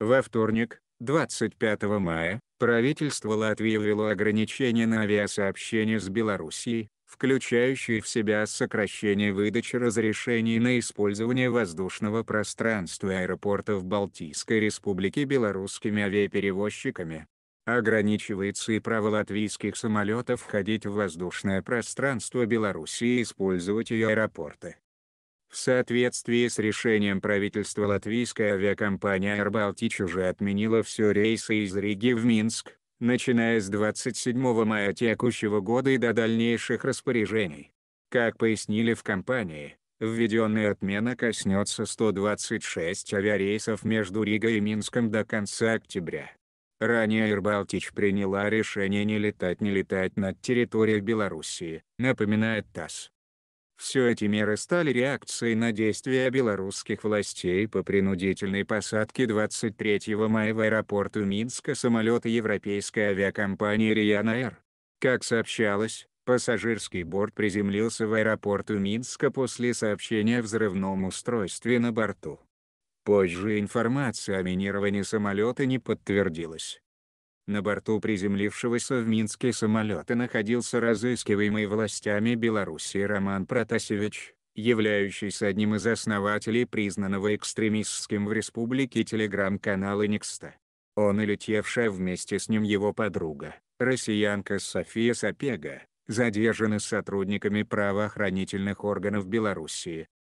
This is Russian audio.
Во вторник, 25 мая, правительство Латвии ввело ограничения на авиасообщение с Белоруссией, включающие в себя сокращение выдачи разрешений на использование воздушного пространства аэропортов Балтийской Республики белорусскими авиаперевозчиками. Ограничивается и право латвийских самолетов входить в воздушное пространство Белоруссии и использовать ее аэропорты. В соответствии с решением правительства латвийская авиакомпания Air Baltic уже отменила все рейсы из Риги в Минск, начиная с 27 мая текущего года и до дальнейших распоряжений. Как пояснили в компании, введенная отмена коснется 126 авиарейсов между Ригой и Минском до конца октября. Ранее Ирбалтич приняла решение не летать не летать над территорией Белоруссии, напоминает ТАСС. Все эти меры стали реакцией на действия белорусских властей по принудительной посадке 23 мая в аэропорту Минска самолета европейской авиакомпании Ryanair. Как сообщалось, пассажирский борт приземлился в аэропорту Минска после сообщения о взрывном устройстве на борту. Позже информация о минировании самолета не подтвердилась. На борту приземлившегося в Минске самолета находился разыскиваемый властями Белоруссии Роман Протасевич, являющийся одним из основателей признанного экстремистским в республике телеграм-канала Никста. Он и летевшая вместе с ним его подруга, россиянка София Сапега, задержаны сотрудниками правоохранительных органов Белоруссии,